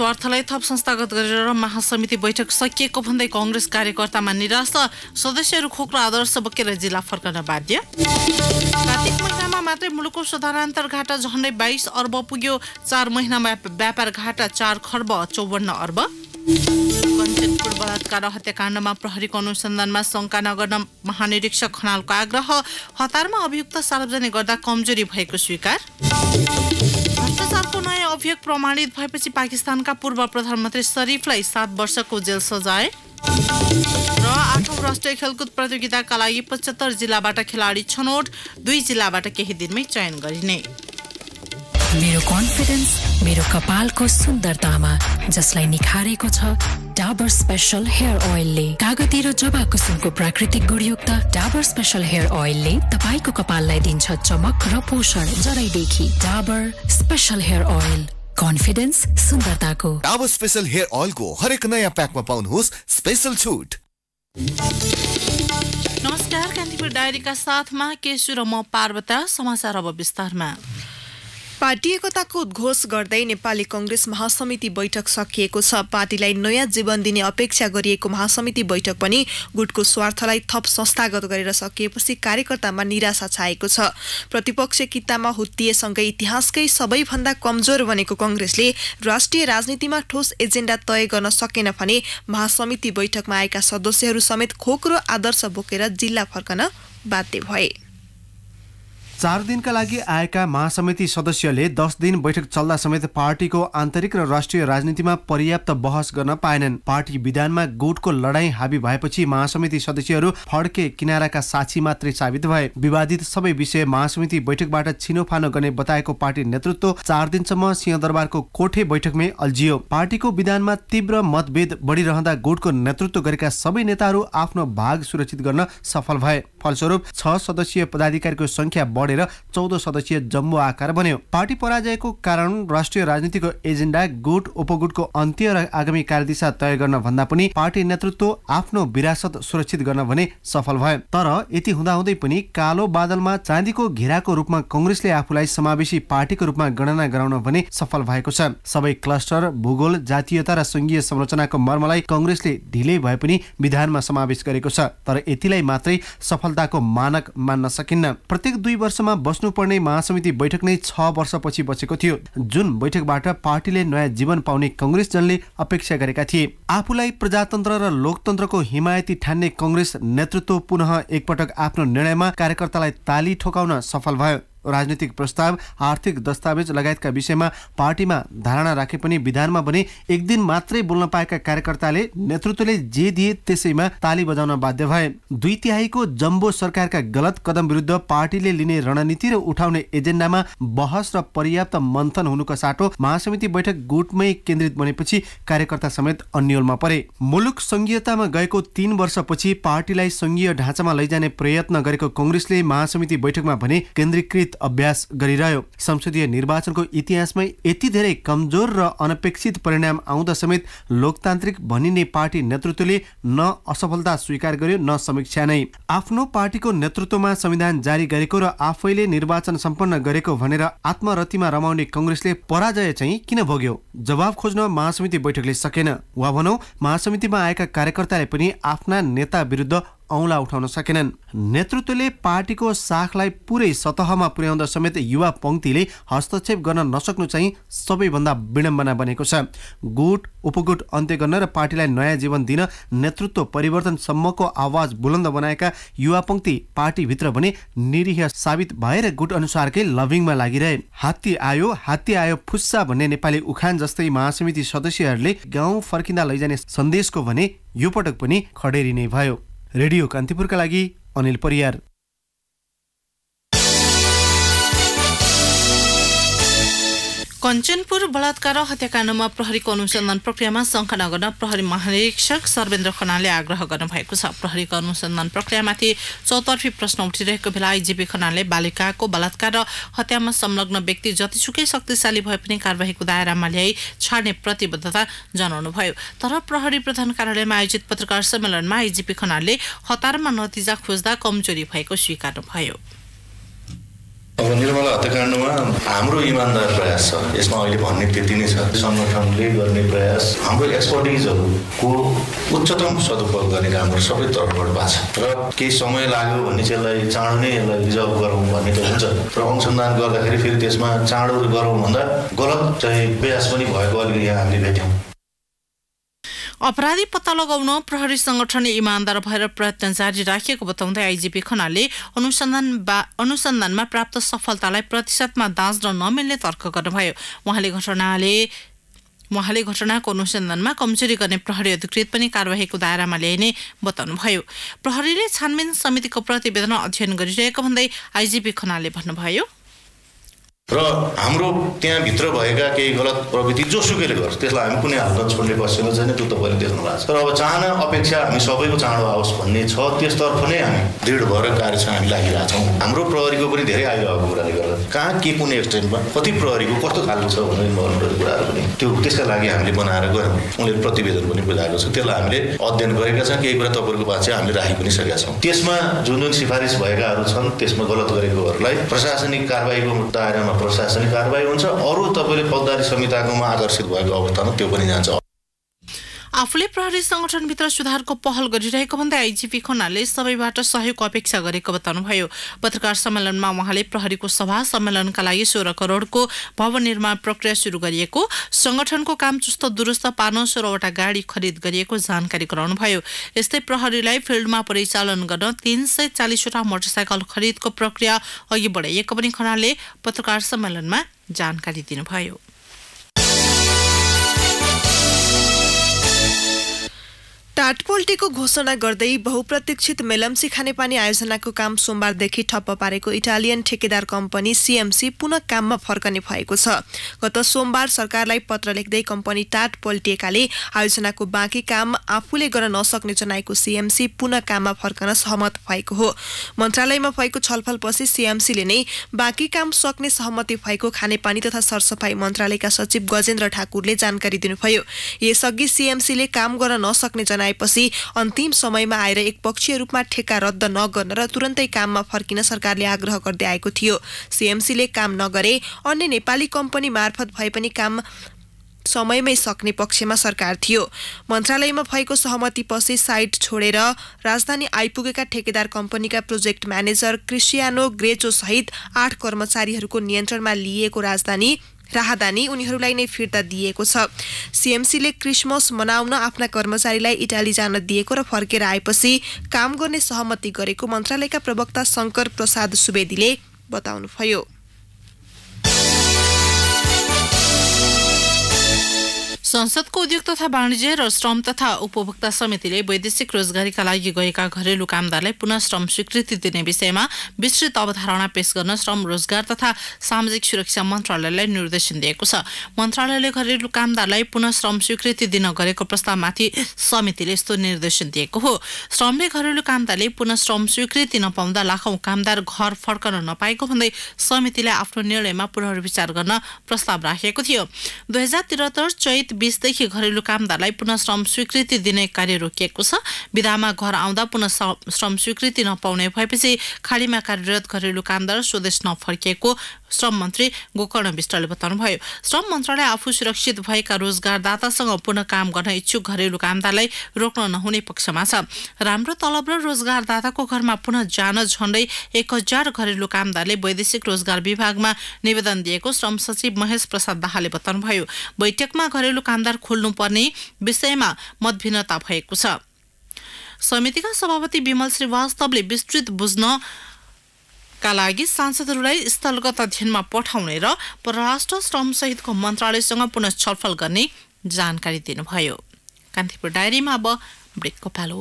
स्वार्थलाई थप संस्थागत गरेर महासमिति बैठक सकिएको भन्दै कङ्ग्रेस कार्यकर्तामा निराश सदस्यहरू खोक्रो आदर्श बोकेर जिल्ला फर्कन बाध्य कार्तिक महिनामा मात्रै मुलुकको सुधारान्तर घाटा झन्डै बाइस अर्ब पुग्यो चार महिनामा व्यापार घाटा चार खर्ब चौवन्न अर्ब कञ्चनपुर बलात्कार हत्याकाण्डमा प्रहरीको अनुसन्धानमा शङ्का नगर्न महानिरीक्षक खनालको आग्रह हतारमा अभियुक्त सार्वजनिक गर्दा कमजोरी भएको स्वीकार अभियोग प्रमाणित भएपछि पाकिस्तानका पूर्व प्रधानमन्त्री शरीफलाई सात वर्षको जेल सजाय र आठौँ राष्ट्रिय खेलकुद प्रतियोगिताका लागि पचहत्तर जिल्लाबाट खेलाडी छनौट दुई जिल्लाबाट केही दिनमै चयन गरिने मेरो कन्फिडेन्स मेरो कपालको सुन्दरतामा जसलाई निखारेको छ डाबर स्पेसल हेयर ओइलले कागती र जबा कुसुमको प्राकृतिक गुणयुक्त डाबर स्पेसल हेयर ओइलले तपाईँको कपाललाई दिन्छ चमक र पोषण जरादेखि Dabur special hair oil confidence सुन्दरताको डाबर स्पेसल हेयर ओइलको हरेक नयाँ प्याकमा पाउनुहोस् स्पेसल छुट नमस्कार कान्तिपुर डायरीका साथमा केशु र म पार्वता समाचार अब विस्तारमा पार्टी एकताको उद्घोष गर्दै नेपाली कङ्ग्रेस महासमिति बैठक सकिएको छ पार्टीलाई नयाँ जीवन दिने अपेक्षा गरिएको महासमिति बैठक पनि गुटको स्वार्थलाई थप संस्थागत गरेर सकिएपछि कार्यकर्तामा निराशा छाएको छ प्रतिपक्ष कितामा हुत्तिएसँगै इतिहासकै सबैभन्दा कमजोर बनेको कङ्ग्रेसले राष्ट्रिय राजनीतिमा ठोस एजेन्डा तय गर्न सकेन भने महासमिति बैठकमा आएका सदस्यहरू समेत खोक्रो आदर्श बोकेर जिल्ला फर्कन बाध्य भए चार दिनका लागि आएका महासमिति सदस्यले दस दिन बैठक चल्दा समेत पार्टीको आन्तरिक र राष्ट्रिय राजनीतिमा पर्याप्त बहस गर्न पाएनन् पार्टी विधानमा गुटको लडाईँ हाबी भएपछि महासमिति सदस्यहरू फड्के किनाराका साक्षी मात्रै साबित भए विवादित सबै विषय महासमिति बैठकबाट छिनोफानो गर्ने बताएको पार्टी नेतृत्व चार दिनसम्म सिंहदरबारको कोठे बैठकमै अल्झियो पार्टीको विधानमा तीव्र मतभेद बढिरहँदा गुटको नेतृत्व गरेका सबै नेताहरू आफ्नो भाग सुरक्षित गर्न सफल भए फलस्वरूप छ सदस्यीय पदाधिकारीको सङ्ख्या बढ बढेर चौध सदस्यीय जम्मू आकार बन्यो पार्टी पराजयको कारण राष्ट्रिय राजनीतिको एजेन्डा गुट उपगुटको अन्त्य र आगामी कार्यदिशा तय गर्न भन्दा पनि पार्टी नेतृत्व आफ्नो विरासत सुरक्षित गर्न भने सफल भयो तर यति हुँदाहुँदै पनि कालो बादलमा चाँदीको घेराको रूपमा कङ्ग्रेसले आफूलाई समावेशी पार्टीको रूपमा गणना गराउन भने सफल भएको छ सबै क्लस्टर भूगोल जातीयता र सङ्घीय संरचनाको मर्मलाई कङ्ग्रेसले ढिलै भए पनि विधानमा समावेश गरेको छ तर यतिलाई मात्रै सफलताको मानक मान्न सकिन्न प्रत्येक दुई वर्ष वर्षमा बस्नुपर्ने महासमिति बैठक नै छ वर्षपछि बसेको थियो जुन बैठकबाट पार्टीले नयाँ जीवन पाउने कङ्ग्रेसजनले अपेक्षा गरेका थिए आफूलाई प्रजातन्त्र र लोकतन्त्रको हिमायती ठान्ने कङ्ग्रेस नेतृत्व पुनः एकपटक आफ्नो निर्णयमा कार्यकर्तालाई ताली ठोकाउन सफल भयो राजनीतिक प्रस्ताव आर्थिक दस्तावेज लगायतका विषयमा पार्टीमा धारणा राखे पनि विधानमा भने एक दिन मात्रै बोल्न पाएका कार्यकर्ताले नेतृत्वले जे दिए त्यसैमा ताली बजाउन बाध्य भए दुई तिहाईको जम्बो सरकारका गलत कदम विरुद्ध पार्टीले लिने रणनीति र उठाउने एजेन्डामा बहस र पर्याप्त मन्थन हुनुको साटो महासमिति बैठक गुटमै केन्द्रित बनेपछि कार्यकर्ता समेत अन्यलमा परे मुलुक संघीयतामा गएको तीन वर्षपछि पार्टीलाई संघीय ढाँचामा लैजाने प्रयत्न गरेको कङ्ग्रेसले महासमिति बैठकमा भने केन्द्रीकृत नियमित अभ्यास गरिरह्यो संसदीय निर्वाचनको इतिहासमै यति धेरै कमजोर र अनपेक्षित परिणाम आउँदा समेत लोकतान्त्रिक भनिने पार्टी नेतृत्वले न असफलता स्वीकार गर्यो न समीक्षा नै आफ्नो पार्टीको नेतृत्वमा संविधान जारी गरेको र आफैले निर्वाचन सम्पन्न गरेको भनेर आत्मरतिमा रमाउने कङ्ग्रेसले पराजय चाहिँ किन भोग्यो जवाब खोज्न महासमिति बैठकले सकेन वा भनौँ महासमितिमा आएका कार्यकर्ताले पनि आफ्ना नेता विरुद्ध औँला उठाउन सकेनन् नेतृत्वले पार्टीको साखलाई पुरै सतहमा पुर्याउँदा समेत युवा पङ्क्तिले हस्तक्षेप गर्न नसक्नु चाहिँ सबैभन्दा विडम्बना बनेको छ गुट उपगुट अन्त्य गर्न र पार्टीलाई नयाँ जीवन दिन नेतृत्व परिवर्तनसम्मको आवाज बुलन्द बनाएका युवा पङ्क्ति पार्टीभित्र भने निरीह साबित भएर गुट अनुसारकै लभिङमा लागिरहे हात्ती आयो हात्ती आयो फुस्सा भन्ने नेपाली उखान जस्तै महासमिति सदस्यहरूले गाउँ फर्किँदा लैजाने सन्देशको भने यो पटक पनि खडेरी नै भयो रेडियो कान्तिपुरका लागि अनिल परियार कञ्चनपुर बलात्कार र हत्याकाण्डमा प्रहरीको अनुसन्धान प्रक्रियामा शङ्का नगर्न प्रहरी महानिरीक्षक सर्वेन्द्र खनालले आग्रह गर्नुभएको छ प्रहरीको अनुसन्धान प्रक्रियामाथि चौतर्फी प्रश्न उठिरहेको बेला आइजीपी खनालले बालिकाको बलात्कार र हत्यामा संलग्न व्यक्ति जतिसुकै शक्तिशाली भए पनि कार्यवाहीको दायरामा ल्याई छाड्ने प्रतिबद्धता जनाउनुभयो तर प्रहरी प्रधान कार्यालयमा आयोजित पत्रकार सम्मेलनमा आइजीपी खनालले हतारमा नतिजा खोज्दा कमजोरी भएको स्वीकार्नुभयो अब निर्मला हत्याकाण्डमा हाम्रो इमान्दार प्रयास छ यसमा अहिले भन्ने त्यति नै छ सङ्गठनले गर्ने प्रयास हाम्रो एक्सपर्टिजहरूको उच्चतम सदुपयोग गर्ने कामहरू सबै तर्फबाट भएको छ र केही समय लाग्यो भने चाहिँ यसलाई चाँडो नै यसलाई रिजर्भ गरौँ भन्ने त हुन्छ र अनुसन्धान गर्दाखेरि फेरि त्यसमा चाँडो गरौँ भन्दा गलत चाहिँ प्रयास पनि भएको अलिकति यहाँ हामीले भेट्यौँ अपराधी पत्ता लगाउन प्रहरी संगठन इमान्दार भएर प्रयत्न जारी राखिएको बताउँदै आइजिपी खनालले अनुसन्धान अनुसन्धानमा प्राप्त सफलतालाई प्रतिशतमा दाँच्न नमिल्ने तर्क गर्नुभयो उहाँले घटनाले उहाँले घटनाको अनुसन्धानमा कमजोरी गर्ने प्रहरी अधिकृत पनि कार्यवाहीको दायरामा ल्याइने बताउनुभयो प्रहरीले छानबिन समितिको प्रतिवेदन अध्ययन गरिरहेको भन्दै आइजिपी खनालले भन्नुभयो र हाम्रो त्यहाँभित्र भएका केही गलत प्रवृत्ति जोसुकैले गर्छ त्यसलाई हामी कुनै हालत छोड्ने क्वेसन छैन त्यो तपाईँले देख्नु भएको छ र अब चाहना अपेक्षा हामी सबैको चाँडो आओस् भन्ने छ त्यसतर्फ नै हामी दृढ भएर कार्य छ हामी लागिरहेछौँ हाम्रो प्रहरीको पनि धेरै भएको कुराले गर्दा कहाँ के कुन एक्सटेन्टमा कति प्रहरीको कस्तो खालको छ भनेर भन्नुपर्ने कुराहरू पनि त्यो त्यसका लागि हामीले बनाएर गयौँ उनीहरूले प्रतिवेदन पनि बुझाएको छ त्यसलाई हामीले अध्ययन गरेका छौँ केही कुरा तपाईँहरूको बात चाहिँ हामीले राखि पनि सकेका छौँ त्यसमा जुन जुन सिफारिस भएकाहरू छन् त्यसमा गलत गरेकोहरूलाई प्रशासनिक कारवाहीको दायरामा प्रशासनिक कारवाही हुन्छ अरू तपाईँले पददारी संहिताकोमा आकर्षित भएको अवस्थामा त्यो पनि जान्छ आफूले प्रहरी संगठनभित्र सुधारको पहल गरिरहेको भन्दै आइजिपी खनालले सबैबाट सहयोग अपेक्षा गरेको बताउनुभयो पत्रकार सम्मेलनमा उहाँले प्रहरीको सभा सम्मेलनका लागि सोह्र करोडको भवन निर्माण प्रक्रिया सुरु गरिएको संगठनको काम चुस्त दुरुस्त पार्न सोह्रवटा गाडी खरिद गरिएको जानकारी गराउनुभयो यस्तै प्रहरीलाई फिल्डमा परिचालन गर्न तीन सय चालिसवटा मोटरसाइकल खरिदको प्रक्रिया अघि बढाइएको पनि खनालले पत्रकार सम्मेलनमा जानकारी दिनुभयो पोल्टीको घोषणा गर्दै बहुप्रतीक्षित मेलम्सी खानेपानी आयोजनाको काम सोमबारदेखि ठप्प पारेको इटालियन ठेकेदार कम्पनी सिएमसी पुनः काममा फर्कने भएको छ गत सोमबार सरकारलाई पत्र लेख्दै कम्पनी टाट पोल्टिएकाले आयोजनाको बाँकी काम आफूले गर्न नसक्ने जनाएको सिएमसी पुनः काममा फर्कन सहमत भएको हो मन्त्रालयमा भएको छलफलपछि सिएमसीले नै बाँकी काम सक्ने सहमति भएको खानेपानी तथा सरसफाई मन्त्रालयका सचिव गजेन्द्र ठाकुरले जानकारी दिनुभयो यसअघि सिएमसीले काम गर्न नसक्ने जनाए जनाएपछि अन्तिम समयमा आएर एकपक्षीय रूपमा ठेक्का रद्द नगर्न र तुरन्तै काममा फर्किन सरकारले आग्रह गर्दै आएको थियो सिएमसीले काम नगरे अन्य नेपाली कम्पनी मार्फत भए पनि काम समयमै सक्ने पक्षमा सरकार थियो मन्त्रालयमा भएको सहमति पछि साइट छोडेर राजधानी आइपुगेका ठेकेदार कम्पनीका प्रोजेक्ट म्यानेजर क्रिस्टियानो ग्रेचो सहित आठ कर्मचारीहरूको नियन्त्रणमा लिएको राजधानी राहदानी उनीहरूलाई नै फिर्ता दिएको छ सिएमसीले क्रिसमस मनाउन आफ्ना कर्मचारीलाई इटाली जान दिएको र फर्केर आएपछि काम गर्ने सहमति गरेको मन्त्रालयका प्रवक्ता शङ्कर प्रसाद सुवेदीले बताउनुभयो संसदको उद्योग तथा वाणिज्य र श्रम तथा उपभोक्ता समितिले वैदेशिक रोजगारीका लागि गएका घरेलु कामदारलाई पुनः श्रम स्वीकृति दिने विषयमा विस्तृत अवधारणा पेश गर्न श्रम रोजगार तथा सामाजिक सुरक्षा मन्त्रालयलाई निर्देशन दिएको छ मन्त्रालयले घरेलु कामदारलाई पुनः श्रम स्वीकृति दिन गरेको प्रस्तावमाथि समितिले यस्तो निर्देशन दिएको हो श्रमले घरेलु कामदारले पुनः श्रम स्वीकृति नपाउँदा लाखौं कामदार घर फर्कन नपाएको भन्दै समितिले आफ्नो निर्णयमा पुनर्विचार गर्न प्रस्ताव राखेको थियो दुई हजार चैत बिसदेखि घरेलु कामदारलाई पुनः श्रम स्वीकृति दिने कार्य रोकिएको छ विधामा घर आउँदा पुनः श्रम स्वीकृति नपाउने भएपछि खालीमा कार्यरत घरेलु कामदार स्वदेश नफर्किएको श्रम मन्त्री गोकर्ण विष्टले बताउनुभयो श्रम मन्त्रालय आफू सुरक्षित भएका रोजगारदातासँग पुनः काम गर्न इच्छुक घरेलु कामदारलाई रोक्न नहुने पक्षमा छ राम्रो तलब र रोजगारदाताको घरमा पुनः जान झण्डै एक हजार घरेलु कामदारले वैदेशिक रोजगार विभागमा निवेदन दिएको श्रम सचिव महेश प्रसाद दाहालले बताउनुभयो बैठकमा घरेलु दोकानदार खोल्नुपर्ने विषयमा मतभिन्नता भएको छ समितिका सभापति विमल श्रीवास्तवले विस्तृत बुझ्न का लागि सांसदहरूलाई स्थलगत अध्ययनमा पठाउने र परराष्ट्र श्रमसहितको मन्त्रालयसँग पुनः छलफल गर्ने जानकारी दिनुभयो कान्तिपुर डायरीमा अब ब्रेकको पालो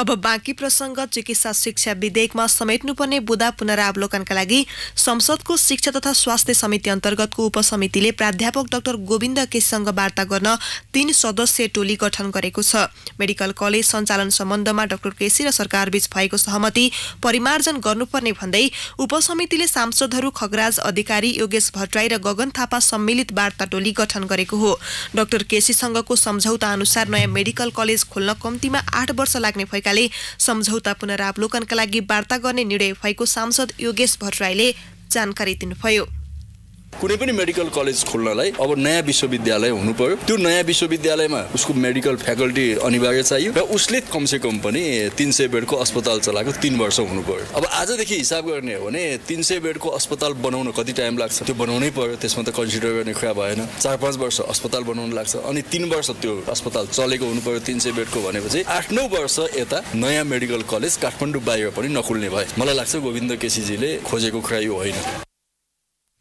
अब बाँकी प्रसङ्ग चिकित्सा शिक्षा विधेयकमा समेट्नुपर्ने बुदा पुनरावलोकनका लागि संसदको शिक्षा तथा स्वास्थ्य समिति अन्तर्गतको उपसमितिले प्राध्यापक डाक्टर गोविन्द केसीसँग वार्ता गर्न तीन सदस्यीय टोली गठन गरेको छ मेडिकल कलेज सञ्चालन सम्बन्धमा डाक्टर केसी र सरकारबीच भएको सहमति परिमार्जन गर्नुपर्ने भन्दै उपसमितिले सांसदहरू खगराज अधिकारी योगेश भट्टराई र गगन थापा सम्मिलित वार्ता टोली गठन गरेको हो डाक्टर केसीसँगको सम्झौता अनुसार नयाँ मेडिकल कलेज खोल्न कम्तीमा आठ वर्ष लाग्ने भएकाले सम्झौता पुनरावलोकनका लागि वार्ता गर्ने निर्णय भएको सांसद योगेश भट्टराईले जानकारी दिनुभयो कुनै पनि मेडिकल कलेज खोल्नलाई अब नयाँ विश्वविद्यालय हुनु पर्यो त्यो नयाँ विश्वविद्यालयमा उसको मेडिकल फ्याकल्टी अनिवार्य चाहियो र उसले कम पनि तिन सय बेडको अस्पताल चलाएको तिन वर्ष हुनु पर्यो अब आजदेखि हिसाब गर्ने हो भने तिन सय बेडको अस्पताल बनाउन कति टाइम लाग्छ त्यो बनाउनै पर्यो त्यसमा त कन्सिडर गर्ने कुरा भएन चार पाँच वर्ष अस्पताल बनाउनु लाग्छ अनि तिन वर्ष त्यो अस्पताल चलेको हुनु पर्यो तिन सय बेडको भनेपछि आठ नौ वर्ष यता नयाँ मेडिकल कलेज काठमाडौँ बाहिर पनि नखुल्ने भए मलाई लाग्छ गोविन्द केसीजीले खोजेको कुरा यो होइन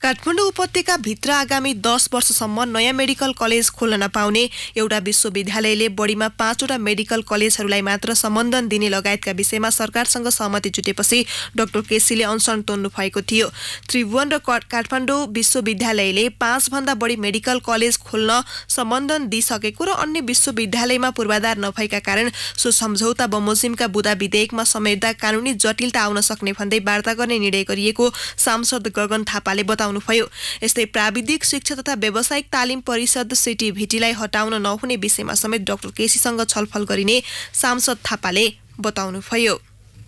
काठमाडौँ उपत्यकाभित्र आगामी दस वर्षसम्म नयाँ मेडिकल कलेज खोल्न नपाउने एउटा विश्वविद्यालयले बढीमा पाँचवटा मेडिकल कलेजहरूलाई मात्र सम्बन्धन दिने लगायतका विषयमा सरकारसँग सहमति जुटेपछि डाक्टर केसीले अनसन तोड्नु भएको थियो त्रिभुवन र काठमाडौँ विश्वविद्यालयले पाँचभन्दा बढी मेडिकल कलेज खोल्न सम्बन्धन दिइसकेको र अन्य विश्वविद्यालयमा पूर्वाधार नभएका कारण सो सम्झौता बमोजिमका बुदा विधेयकमा समेट्दा कानुनी जटिलता आउन सक्ने भन्दै वार्ता गर्ने निर्णय गरिएको सांसद गगन थापाले बताउनु बताउनुभयो यस्तै प्राविधिक शिक्षा तथा व्यावसायिक तालिम परिषद सिटी भिटीलाई हटाउन नहुने विषयमा समेत डाक्टर केसीसँग छलफल गरिने सांसद थापाले बताउनुभयो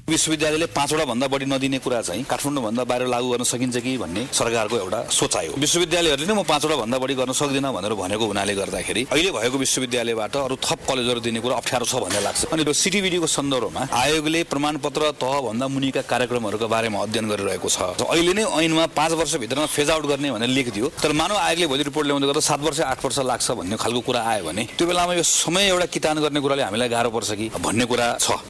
विश्वविद्यालयले पाँचवटा भन्दा बढी नदिने कुरा चाहिँ काठमाडौँभन्दा बाहिर लागू गर्न सकिन्छ कि भन्ने सरकारको एउटा सोच आयो विश्वविद्यालयहरूले नै म पाँचवटा भन्दा बढी गर्न सक्दिनँ भनेर भनेको हुनाले गर्दाखेरि अहिले भएको विश्वविद्यालयबाट अरू थप कलेजहरू दिने कुरा अप्ठ्यारो छ भन्ने लाग्छ अनि यो सिटिबिडीको सन्दर्भमा आयोगले प्रमाणपत्र तहभन्दा मुनिका कार्यक्रमहरूको बारेमा अध्ययन गरिरहेको छ अहिले नै ऐनमा पाँच वर्षभित्रमा फेज आउट गर्ने भनेर लेखिदियो तर मानव आयोगले भोलि रिपोर्ट ल्याउँदै गर्दा सात वर्ष आठ वर्ष लाग्छ भन्ने खालको कुरा आयो भने त्यो बेलामा यो समय एउटा कितान गर्ने कुराले हामीलाई गाह्रो पर्छ कि भन्ने कुरा छ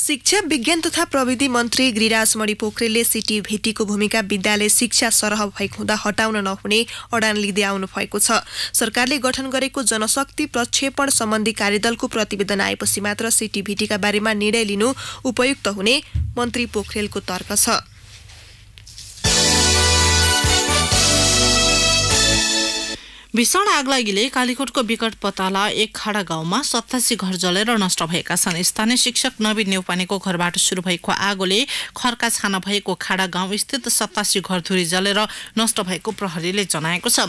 शिक्षा विज्ञान तथा प्रविधि मन्त्री गिरिराज मणि पोखरेलले सिटी भेटीको भूमिका विद्यालय शिक्षा सरह भएको हुँदा हटाउन नहुने अडान लिँदै आउनु भएको छ सरकारले गठन गरेको जनशक्ति प्रक्षेपण सम्बन्धी कार्यदलको प्रतिवेदन आएपछि मात्र सिटी भेटीका बारेमा निर्णय लिनु उपयुक्त हुने मन्त्री पोखरेलको तर्क छ भीषण आगलागीले कालीकोटको विकट पताला एक खाडा गाउँमा सत्तासी घर जलेर नष्ट भएका छन् स्थानीय शिक्षक नवीन नेउपानेको घरबाट सुरु भएको आगोले खर्का छाना भएको खाडा गाउँ स्थित सत्तासी घर धुरी जलेर नष्ट भएको प्रहरीले जनाएको छ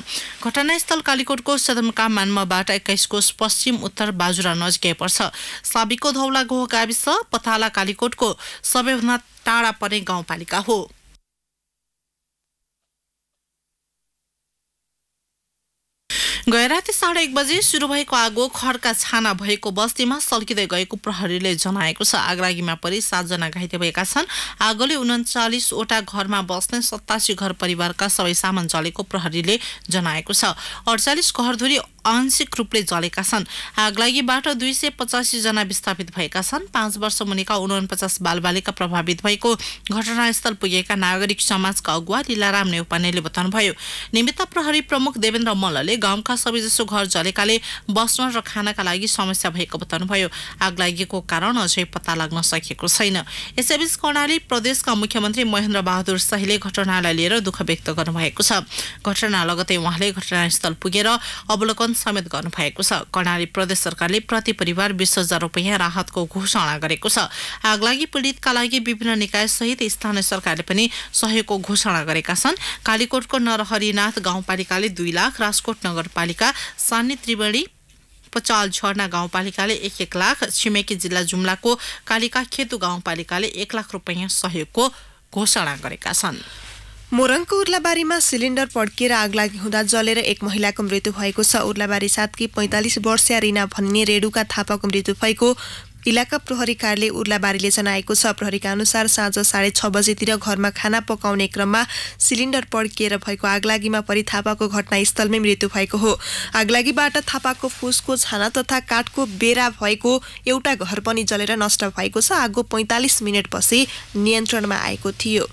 घटनास्थल कालीकोटको सदरमुकाम मान्मबाट एक्काइस कोष पश्चिम उत्तर बाजुरा नजिकै पर्छ साबिको धौलागोह गाविस पताला कालीकोटको सबैभन्दा टाढा पर्ने गाउँपालिका हो गैराति साढे एक बजे सुरु भएको आगो खड्का छाना भएको बस्तीमा सल्किँदै गएको प्रहरीले जनाएको छ आगलागीमा परि सातजना घाइते भएका छन् आगोले उन्चालिसवटा घरमा बस्ने सत्तासी घर परिवारका सबै सामान जलेको प्रहरीले जनाएको छ अडचालिस घरधुरी आंशिक रूपले जलेका छन् आगलागीबाट दुई सय पचासीजना विस्थापित भएका छन् पाँच वर्ष मुनिका उनपचास बालबालिका प्रभावित भएको घटनास्थल पुगेका नागरिक समाजका अगुवा लीलाराम नेउपानेले बताउनुभयो निमित्त प्रहरी प्रमुख देवेन्द्र मल्लले गाउँका सबैजसो घर जलेकाले बस्न र खानाका लागि समस्या भएको बताउनुभयो आगलागीको कारण अझै पत्ता लाग्न सकेको छैन यसैबीच कर्णाली प्रदेशका मुख्यमन्त्री महेन्द्र बहादुर शाहीले घटनालाई लिएर दुःख व्यक्त गर्नुभएको छ घटना लगतै उहाँले घटनास्थल पुगेर अवलोकन वितरण समेत गर्नुभएको छ कर्णाली प्रदेश सरकारले प्रति परिवार बिस हजार रुपियाँ राहतको घोषणा गरेको छ आगलागी पीडितका लागि विभिन्न निकाय सहित स्थानीय सरकारले पनि सहयोगको घोषणा गरेका छन् कालीकोटको नरहरिनाथ गाउँपालिकाले दुई लाख राजकोट नगरपालिका सानी त्रिवेणी पचाल झर्ना गाउँपालिकाले एक एक लाख छिमेकी जिल्ला जुम्लाको कालिका खेतु गाउँपालिकाले एक लाख रुपियाँ सहयोगको घोषणा गरेका छन् मोरङको उर्लाबारीमा सिलिन्डर पड्किएर आग लागि हुँदा जलेर एक महिलाको मृत्यु भएको छ उर्लाबारी साथकी पैँतालिस वर्षीय रिना भन्ने रेडुका थापाको मृत्यु भएको इलाका प्रहरी कार्यालय उर्लाबारीले जनाएको छ प्रहरीका अनुसार साँझ साढे छ बजेतिर घरमा खाना पकाउने क्रममा सिलिन्डर पड्किएर भएको आगलागीमा परि थापाको घटनास्थलमै मृत्यु भएको हो आगलागीबाट थापाको फुसको छाना तथा काठको बेरा भएको एउटा घर पनि जलेर नष्ट भएको छ आगो पैँतालिस मिनटपछि नियन्त्रणमा आएको थियो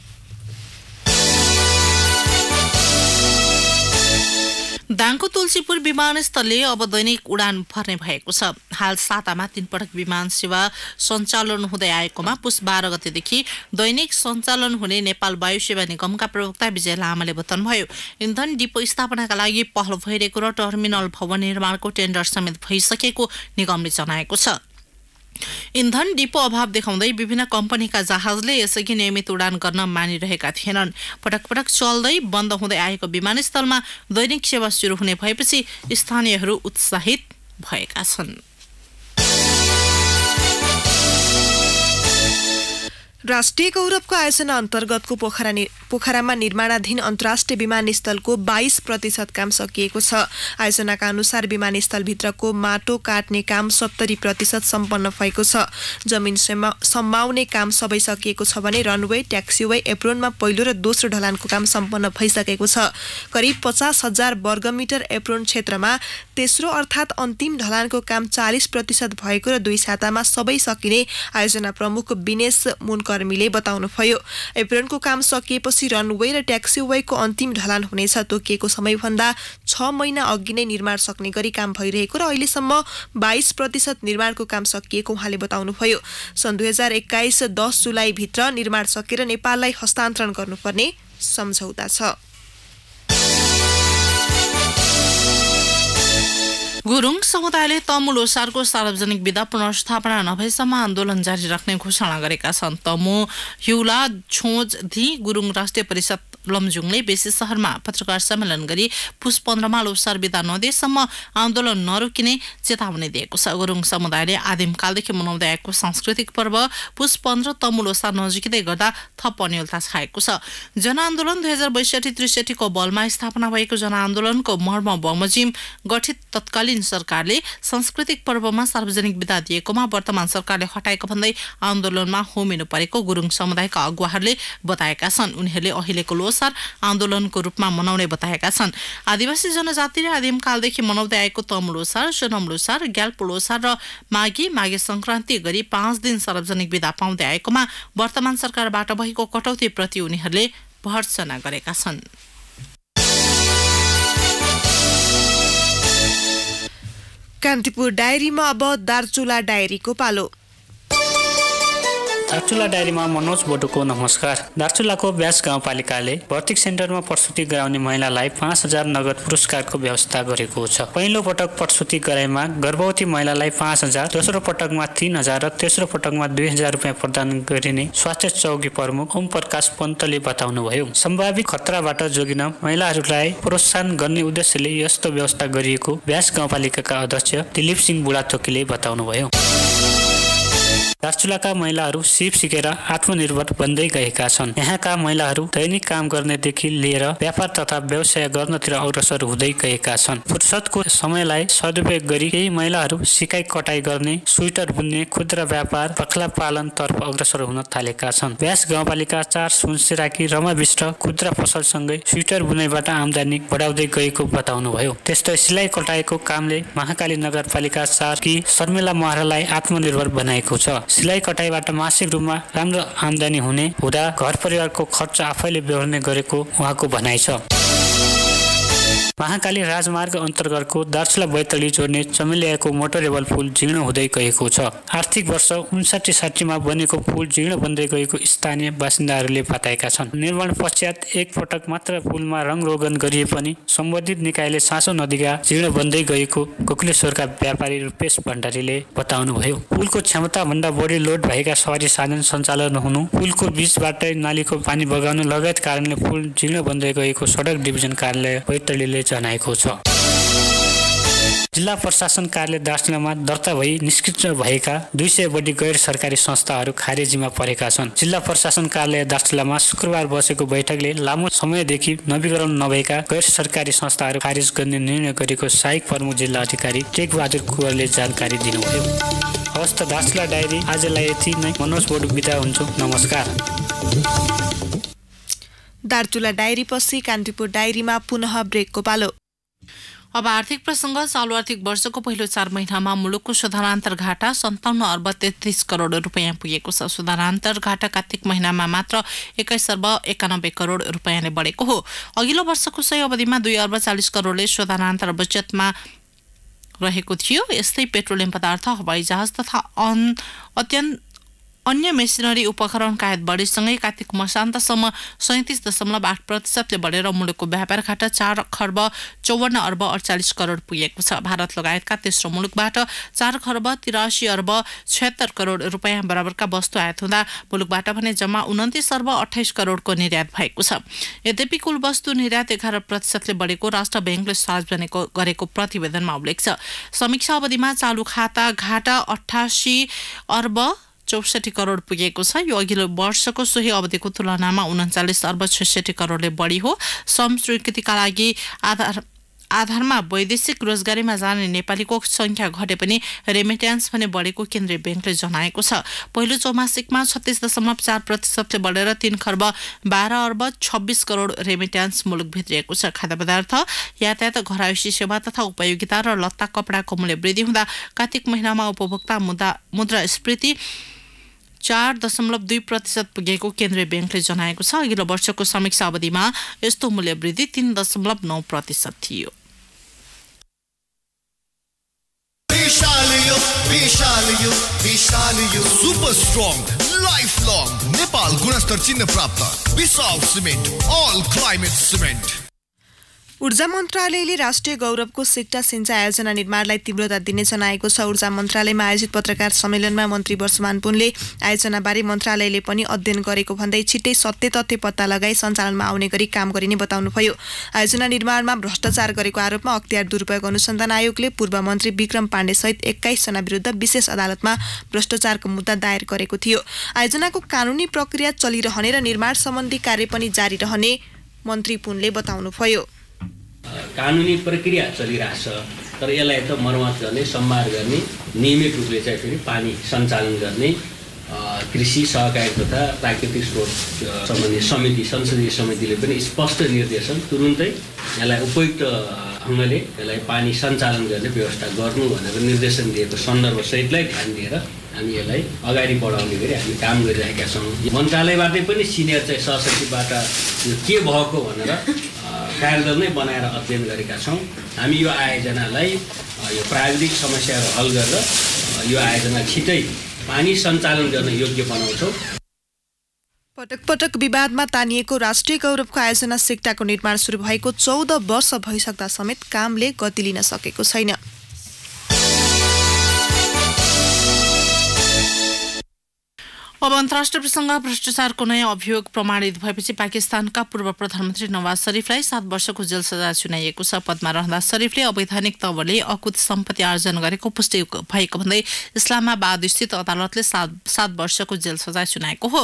दाङको तुलसीपुर विमानस्थलले अब दैनिक उडान भर्ने भएको छ हाल सातामा तीनपटक विमान सेवा सञ्चालन हुँदै आएकोमा पुस बाह्र गतेदेखि दैनिक सञ्चालन हुने नेपाल वायु सेवा निगमका प्रवक्ता विजय लामाले बताउनुभयो इन्धन डिपो स्थापनाका लागि पहल भइरहेको र टर्मिनल भवन निर्माणको टेन्डर समेत भइसकेको निगमले जनाएको छ इन्धन डिपो अभाव देखाउँदै विभिन्न कम्पनीका जहाजले यसअघि नियमित उडान गर्न मानिरहेका थिएनन् पटक पटक चल्दै बन्द हुँदै आएको विमानस्थलमा दैनिक सेवा सुरु हुने भएपछि स्थानीयहरू उत्साहित भएका छन् राष्ट्रिय गौरवको आयोजना अन्तर्गतको पोखरा नि, पोखरामा निर्माणाधीन अन्तर्राष्ट्रिय विमानस्थलको बाइस प्रतिशत काम सकिएको छ आयोजनाका अनुसार विमानस्थलभित्रको माटो काट्ने काम सत्तरी प्रतिशत सम्पन्न भएको छ जमिन सम्माउने काम सबै सकिएको छ भने रनवे ट्याक्सीवे एप्रोनमा पहिलो र दोस्रो ढलानको काम सम्पन्न भइसकेको छ करिब पचास हजार वर्गमिटर एप्रोन क्षेत्रमा तेस्रो अर्थात् अन्तिम ढलानको काम चालिस प्रतिशत भएको र दुई सातामा सबै सकिने आयोजना प्रमुख विनेश मुनकर्मीले बताउनुभयो एप्रोनको काम सकिएपछि रनवे र ट्याक्सीवेको अन्तिम ढलान हुनेछ तोकिएको समयभन्दा छ महिना अघि नै निर्माण सक्ने गरी काम भइरहेको र अहिलेसम्म बाइस प्रतिशत निर्माणको काम सकिएको उहाँले बताउनुभयो सन् दुई हजार एक्काइस दस जुलाईभित्र निर्माण सकेर नेपाललाई हस्तान्तरण गर्नुपर्ने सम्झौता छ गुरुङ समुदायले तमु लोसारको सार्वजनिक विधा पुनर्स्थापना नभएसम्म आन्दोलन जारी राख्ने घोषणा गरेका छन् तमु हिउला छोज धि गुरुङ राष्ट्रिय परिषद लमजुङले बेसी सहरमा पत्रकार सम्मेलन गरी पुष पन्ध्रमा लोसार विधा नदिएसम्म आन्दोलन नरोकिने चेतावनी दिएको छ गुरुङ समुदायले आदिमकालदेखि मनाउँदै आएको सांस्कृतिक पर्व पुष पन्ध्र तमु लोसार नजिकै गर्दा थप अन्यलता छाएको छ जनआन्दोलन दुई हजार बैसठी त्रिसठीको बलमा स्थापना भएको जनआन्दोलनको मर्म बमोजिम गठित तत्कालीन तत्कालीन सरकारले सांस्कृतिक पर्वमा सार्वजनिक विदा दिएकोमा वर्तमान सरकारले हटाएको भन्दै आन्दोलनमा होमिनु परेको गुरुङ समुदायका अगुवाहरूले बताएका छन् उनीहरूले अहिलेको लोसार आन्दोलनको रूपमा मनाउने बताएका छन् आदिवासी जनजातिले आदिमकालदेखि मनाउँदै आएको तम लोसार सोनम लोसार ग्याल्पो लोसार र माघी माघे सङ्क्रान्ति गरी पाँच दिन सार्वजनिक विदा पाउँदै आएकोमा वर्तमान सरकारबाट भएको कटौतीप्रति उनीहरूले भर्सना गरेका छन् कान्तिपुर डायरीमा अब दार्चुला डायरीको पालो दार्चुला डायरीमा मनोज बोटुको नमस्कार दार्चुलाको ब्यास गाउँपालिकाले भर्तिक सेन्टरमा प्रसुति गराउने महिलालाई पाँच हजार नगद पुरस्कारको व्यवस्था गरेको छ पहिलो पटक प्रसुति गराएमा गर्भवती महिलालाई पाँच हजार दोस्रो पटकमा तीन हजार र तेस्रो पटकमा दुई हजार रुपियाँ प्रदान गरिने स्वास्थ्य चौकी प्रमुख ओम प्रकाश पन्तले बताउनुभयो सम्भावित खतराबाट जोगिन महिलाहरूलाई प्रोत्साहन गर्ने उद्देश्यले यस्तो व्यवस्था गरिएको ब्यास गाउँपालिकाका अध्यक्ष दिलीप सिंह बुढाथोकीले बताउनुभयो दार्चुलाका महिलाहरू सिप सिकेर आत्मनिर्भर बन्दै गएका छन् यहाँका महिलाहरू दैनिक काम गर्नेदेखि लिएर व्यापार तथा व्यवसाय गर्नतिर अग्रसर हुँदै गएका छन् फुर्सदको समयलाई सदुपयोग गरी केही महिलाहरू सिकाइ कटाई गर्ने स्वेटर बुन्ने खुद्रा व्यापार पखला पालन तर्फ अग्रसर हुन थालेका छन् व्यास गाउँपालिका चार सुनसिराकी रमा विष्ट खुद्रा फसलसँगै स्वेटर बुनाइबाट आमदानी बढाउँदै गएको बताउनुभयो त्यस्तै सिलाइ कटाएको कामले महाकाली नगरपालिका चार कि शर्मिला महरालाई आत्मनिर्भर बनाएको छ सिलाइ कटाइबाट मासिक रूपमा राम्रो आमदानी हुने हुँदा घर परिवारको खर्च आफैले बेहोर्ने गरेको उहाँको भनाइ छ महाकाली राजमार्ग अन्तर्गतको दार्चुला बैतली जोड्ने चमेलियाको मोटरेबल पुल जीर्ण हुँदै गएको छ आर्थिक वर्ष उन्साठी साठीमा बनेको पुल जीर्ण बन्दै गएको स्थानीय बासिन्दाहरूले बताएका छन् निर्माण पश्चात एकपटक मात्र पुलमा रङरोगन गरिए पनि सम्बन्धित निकायले सासो नदीका जीर्ण बन्दै गएको गोकुलेश्वरका व्यापारी रूपेश भण्डारीले बताउनुभयो पुलको क्षमताभन्दा बढी लोड भएका सवारी साधन सञ्चालन हुनु पुलको बिचबाटै नालीको पानी बगाउनु लगायत कारणले पुल जीर्ण बन्दै गएको सडक डिभिजन कार्यालय बैतली कार्यालयले जनाएको छ जिल्ला प्रशासन कार्यालय दार्जिलिङमा दर्ता भई निष्कृत भएका दुई सय बढी गैर सरकारी संस्थाहरू खारेजीमा परेका छन् जिल्ला प्रशासन कार्यालय दार्चुलामा शुक्रबार बसेको बैठकले लामो समयदेखि नवीकरण नभएका गैर सरकारी संस्थाहरू खारेज गर्ने निर्णय गरेको सहायक प्रमुख जिल्ला अधिकारी टेकबहादुर कुवरले जानकारी दिनुभयो हवस् त दार्चुला डायरी आजलाई यति नै मनोज बोडु बिदा हुन्छु नमस्कार दार्चुला डायरी पछि कान्तिपुर डायरीमा पुनः ब्रेकको पालो अब आर्थिक प्रसङ्ग चालु आर्थिक वर्षको पहिलो चार महिनामा मुलुकको सधारान्तर घाटा सन्ताउन्न अर्ब तेत्तिस करोड रुपियाँ पुगेको छ सुधारान्तर घाटा कार्तिक महिनामा मात्र एक्काइस अर्ब एकानब्बे करोड रुपियाँले बढेको हो अघिल्लो वर्षको सही अवधिमा दुई अर्ब चालिस करोडले सुधारान्तर बचतमा रहेको थियो यस्तै पेट्रोलियम पदार्थ हवाई जहाज तथा अन अत्यन्त अन्य मेसिनरी कायत बढीसँगै कार्तिक मसान्तसम्म सैतिस दशमलव आठ प्रतिशतले बढेर मुलुकको व्यापार घाटा चार खर्ब चौवन्न अर्ब अडचालिस करोड पुगेको छ भारत लगायतका तेस्रो मुलुकबाट चार खर्ब तिरासी अर्ब छत्तर करोड रुपियाँ बराबरका वस्तु आयात हुँदा मुलुकबाट भने जम्मा उन्तिस अर्ब अठाइस करोडको निर्यात भएको छ यद्यपि कुल वस्तु निर्यात एघार प्रतिशतले बढेको राष्ट्र ब्याङ्कले सार्वजनिक गरेको प्रतिवेदनमा उल्लेख छ समीक्षा अवधिमा चालु खाता घाटा अठासी अर्ब चौसठी करोड पुगेको छ यो अघिल्लो वर्षको सोही अवधिको तुलनामा उन्चालिस अर्ब छैसठी करोडले बढी हो श्रम स्वीकृतिका लागि आधार आधारमा वैदेशिक रोजगारीमा जाने नेपालीको सङ्ख्या घटे पनि रेमिट्यान्स भने बढेको केन्द्रीय ब्याङ्कले जनाएको छ पहिलो चौमासिकमा छत्तिस दशमलव चार प्रतिशतले बढेर तिन खर्ब बाह्र अर्ब छब्बिस करोड रेमिट्यान्स मुलुक भित्रिएको छ खाद्य पदार्थ यातायात घरायसी सेवा तथा उपयोगिता र लत्ता कपडाको मूल्य वृद्धि हुँदा कार्तिक महिनामा उपभोक्ता मुद्रा मुद्रास्फीति चार दशमलव दुई प्रतिशत पुगेको केन्द्रीय ब्याङ्कले जनाएको छ अघिल्लो वर्षको समीक्षा अवधिमा यस्तो मूल्य वृद्धि तीन दशमलव नौ प्रतिशत थियो super strong life long Nepal गुणस्तर चिन्ह प्राप्त सिमेन्ट अल क्लाइमेट सिमेन्ट ऊर्जा मन्त्रालयले राष्ट्रिय गौरवको सिक्टा सिन्चा आयोजना निर्माणलाई तीव्रता दिने जनाएको छ ऊर्जा मन्त्रालयमा आयोजित पत्रकार सम्मेलनमा मन्त्री वर्षमान पुनले आयोजनाबारे मन्त्रालयले पनि अध्ययन गरेको भन्दै छिट्टै सत्य तथ्य पत्ता लगाई सञ्चालनमा आउने गरी काम गरिने बताउनुभयो आयोजना निर्माणमा भ्रष्टाचार गरेको आरोपमा अख्तियार दुरुपयोग अनुसन्धान आयोगले पूर्व मन्त्री विक्रम पाण्डेसहित एक्काइसजना विरुद्ध विशेष अदालतमा भ्रष्टाचारको मुद्दा दायर गरेको थियो आयोजनाको कानुनी प्रक्रिया चलिरहने र निर्माण सम्बन्धी कार्य पनि जारी रहने मन्त्री पुनले बताउनुभयो कानुनी प्रक्रिया चलिरहेछ तर यसलाई त मर्मत गर्ने सम्भार गर्ने नियमित रूपले चाहिँ फेरि पानी सञ्चालन गर्ने कृषि सहकारी तथा प्राकृतिक स्रोत सम्बन्धी समिति संसदीय समितिले पनि स्पष्ट निर्देशन तुरुन्तै यसलाई उपयुक्त ढङ्गले यसलाई पानी सञ्चालन गर्ने व्यवस्था गर्नु भनेर निर्देशन दिएको सन्दर्भसहितलाई ध्यान दिएर हामी यसलाई अगाडि बढाउने गरी हामी काम गरिरहेका छौँ मन्त्रालयबाटै पनि सिनियर चाहिँ सहसचिवबाट यो के भएको भनेर कार्यदल नै बनाएर अध्ययन गरेका छौँ हामी यो आयोजनालाई यो प्राविधिक समस्याहरू हल गरेर यो आयोजना छिटै पानी सञ्चालन गर्न योग्य बनाउँछौँ पटक पटक विवादमा तानिएको राष्ट्रिय गौरवको आयोजना सिक्टाको निर्माण सुरु भएको चौध वर्ष भइसक्दा समेत कामले गति लिन सकेको छैन अब अन्तर्राष्ट्रिय प्रसङ्ग भ्रष्टाचारको नयाँ अभियोग प्रमाणित भएपछि पाकिस्तानका पूर्व प्रधानमन्त्री नवाज शरीफलाई सात वर्षको जेल सजाय सुनाइएको छ पदमा रहँदा शरीफले अवैधानिक तवरले अकुत सम्पत्ति आर्जन गरेको पुष्टि भएको भन्दै इस्लामाबाद स्थित अदालतले सात सात वर्षको जेल सजाय सुनाएको हो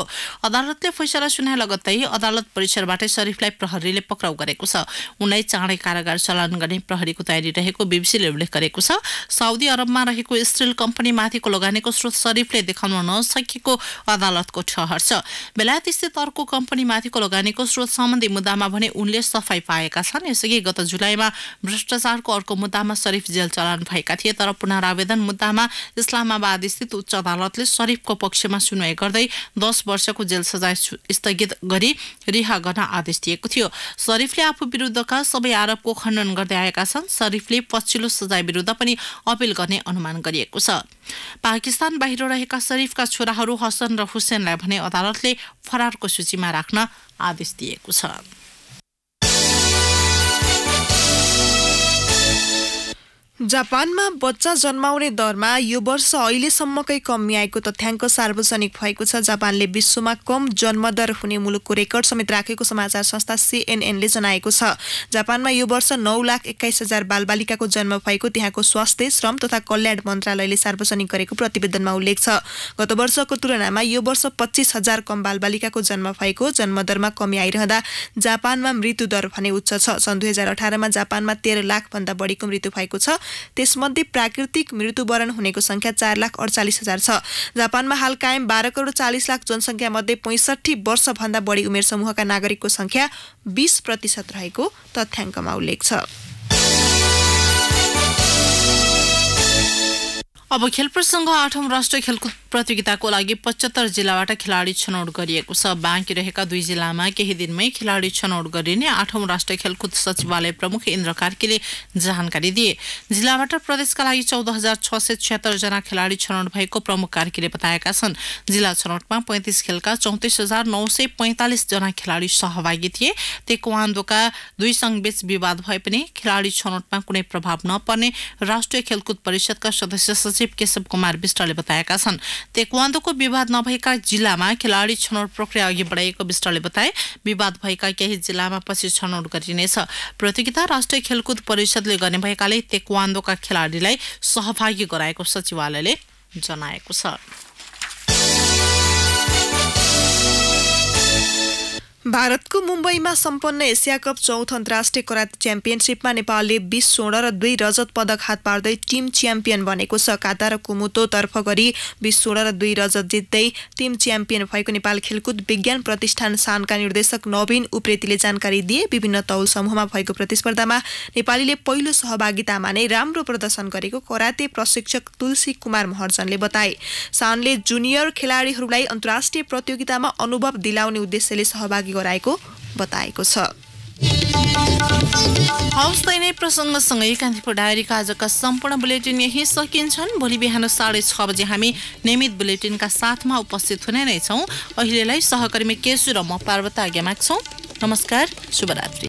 अदालतले फैसला सुनाए लगत्तै अदालत परिसरबाटै शरीफलाई प्रहरीले पक्राउ गरेको छ उनलाई चाँडै कारागार चलान गर्ने प्रहरीको तयारी रहेको बिबिसीले उल्लेख गरेको छ साउदी अरबमा रहेको स्टिल कम्पनीमाथिको लगानीको स्रोत शरीफले देखाउन नसकेको अदालतको ठहर छ बेलायत स्थित अर्को कम्पनीमाथिको लगानीको स्रोत सम्बन्धी मुद्दामा भने उनले सफाई पाएका छन् यसअघि गत जुलाईमा भ्रष्टाचारको अर्को मुद्दामा शरीफ जेल चलान भएका थिए तर पुनरावेदन मुद्दामा इस्लामाबाद स्थित उच्च अदालतले शरीफको पक्षमा सुनवाई गर्दै दस वर्षको जेल सजाय स्थगित गरी रिहा गर्न आदेश दिएको थियो शरीफले आफू विरुद्धका सबै आरोपको खण्डन गर्दै आएका छन् शरीफले पछिल्लो सजाय विरुद्ध पनि अपिल गर्ने अनुमान गरिएको छ पाकिस्तान बाहिर रहेका शरीफका छोराहरू हसन र हुसेनलाई भने अदालतले फरारको सूचीमा राख्न आदेश दिएको छ जापानमा बच्चा जन्माउने दरमा यो वर्ष अहिलेसम्मकै कमी आएको तथ्याङ्क सार्वजनिक भएको छ जापानले विश्वमा कम जन्मदर हुने मुलुकको रेकर्ड समेत राखेको समाचार संस्था सिएनएनले जनाएको छ जापानमा यो वर्ष नौ लाख एक्काइस हजार बालबालिकाको जन्म भएको त्यहाँको स्वास्थ्य श्रम तथा कल्याण मन्त्रालयले सार्वजनिक गरेको प्रतिवेदनमा उल्लेख छ गत वर्षको तुलनामा यो वर्ष पच्चिस हजार कम बालबालिकाको जन्म भएको जन्मदरमा कमी आइरहँदा जापानमा मृत्युदर भने उच्च छ सन् दुई हजार अठारमा जापानमा तेह्र लाखभन्दा बढीको मृत्यु भएको छ त्यसमध्ये प्राकृतिक मृत्युवरण हुनेको सङ्ख्या चार लाख अडचालिस हजार छ जापानमा हाल कायम बाह्र करोड चालिस लाख मध्ये पैँसठी वर्षभन्दा बढी उमेर समूहका नागरिकको सङ्ख्या बिस प्रतिशत रहेको तथ्याङ्कमा उल्लेख छ अब खेल प्रसङ्ग आठौँ राष्ट्रिय खेलकुद प्रतियोगिताको लागि पचहत्तर जिल्लाबाट खेलाडी छनौट गरिएको छ बाँकी रहेका दुई जिल्लामा केही दिनमै खेलाडी छनौट गरिने आठौँ राष्ट्रिय खेलकुद सचिवालय प्रमुख इन्द्र कार्कीले जानकारी दिए जिल्लाबाट प्रदेशका लागि चौध हजार छ सय खेलाडी छनौट भएको प्रमुख कार्कीले बताएका छन् जिल्ला छनौटमा पैँतिस खेलका चौतिस हजार नौ सय पैँतालिसजना खेलाडी सहभागी थिए तेक्वान्दोका दुई सङ्घबीच विवाद भए पनि खेलाडी छनौटमा कुनै प्रभाव नपर्ने राष्ट्रिय खेलकुद परिषदका सदस्य सचिव केशव कुमार विष्टले बताएका छन् तेक्वान्दोको विवाद नभएका जिल्लामा खेलाडी छनौट प्रक्रिया अघि बढाएको विष्टले बताए विवाद भएका केही जिल्लामा पछि छनौट गरिनेछ प्रतियोगिता राष्ट्रिय खेलकुद परिषदले गर्ने भएकाले तेक्वान्दोका खेलाडीलाई सहभागी गराएको सचिवालयले जनाएको छ भारतको मुम्बईमा सम्पन्न एसिया कप चौथो अन्तर्राष्ट्रिय कराते च्याम्पियनसिपमा नेपालले बिस स्वर्ण र दुई रजत पदक हात पार्दै टिम च्याम्पियन बनेको छ काता र कुमुतोतर्फ गरी बिस स्वर्ण र दुई रजत जित्दै टिम च्याम्पियन भएको नेपाल खेलकुद विज्ञान प्रतिष्ठान सानका निर्देशक नवीन उप्रेतीले जानकारी दिए विभिन्न तौल समूहमा भएको प्रतिस्पर्धामा नेपालीले पहिलो सहभागितामा नै राम्रो प्रदर्शन गरेको कराते प्रशिक्षक तुलसी कुमार महर्जनले बताए सानले जुनियर खेलाडीहरूलाई अन्तर्राष्ट्रिय प्रतियोगितामा अनुभव दिलाउने उद्देश्यले सहभागी गरे गराएको बताएको छ हौस् त यिनै प्रसङ्गसँगै कान्तिपुर डायरीका आजका सम्पूर्ण बुलेटिन यही सकिन्छन् भोलि बिहान साढे छ बजे हामी नियमित बुलेटिनका साथमा उपस्थित हुने नै छौँ अहिलेलाई सहकर्मी केशु र म पार्वता आज्ञा माग्छौँ नमस्कार शुभरात्रि